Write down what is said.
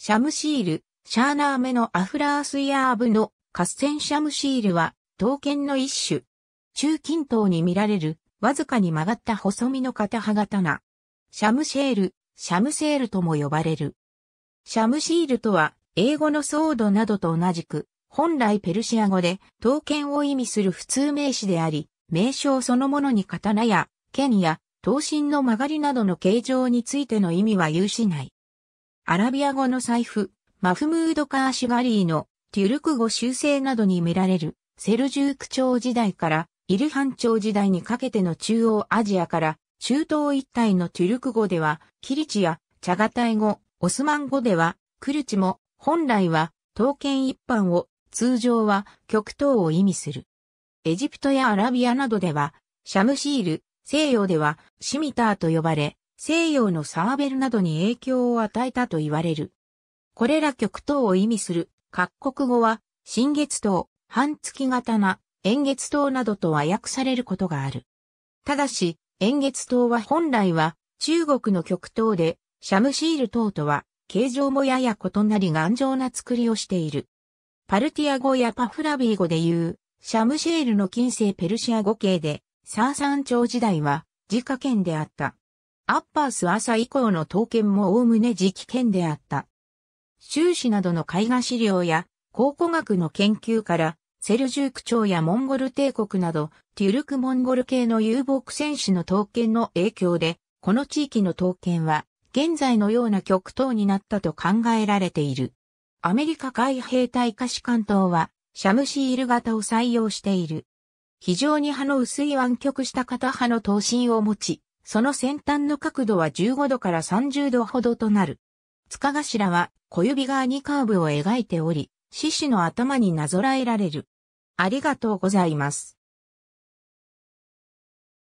シャムシール、シャーナーメのアフラースイヤーブの合戦シャムシールは、刀剣の一種。中近東に見られる、わずかに曲がった細身の片刃刀。シャムシェール、シャムセールとも呼ばれる。シャムシールとは、英語のソードなどと同じく、本来ペルシア語で、刀剣を意味する普通名詞であり、名称そのものに刀や、剣や、刀身の曲がりなどの形状についての意味は有しない。アラビア語の財布、マフムード・カーシュガリーのテュルク語修正などに見られるセルジューク朝時代からイルハン朝時代にかけての中央アジアから中東一帯のトゥルク語ではキリチやチャガタイ語、オスマン語ではクルチも本来は刀剣一般を通常は極東を意味する。エジプトやアラビアなどではシャムシール、西洋ではシミターと呼ばれ、西洋のサーベルなどに影響を与えたと言われる。これら極東を意味する各国語は、新月島、半月型な、円月島などとは訳されることがある。ただし、円月島は本来は中国の極東で、シャムシール島とは、形状もやや異なり頑丈な作りをしている。パルティア語やパフラビー語で言う、シャムシェールの近世ペルシア語系で、サーサン朝時代は、自家圏であった。アッパース朝以降の刀剣もおおむね剣であった。修士などの絵画資料や考古学の研究から、セルジューク朝やモンゴル帝国など、テュルクモンゴル系の遊牧戦士の刀剣の影響で、この地域の刀剣は、現在のような極東になったと考えられている。アメリカ海兵隊下士艦島は、シャムシール型を採用している。非常に刃の薄い湾曲した片刃の刀身を持ち、その先端の角度は15度から30度ほどとなる。塚頭は小指側にカーブを描いており、獅子の頭になぞらえられる。ありがとうございます。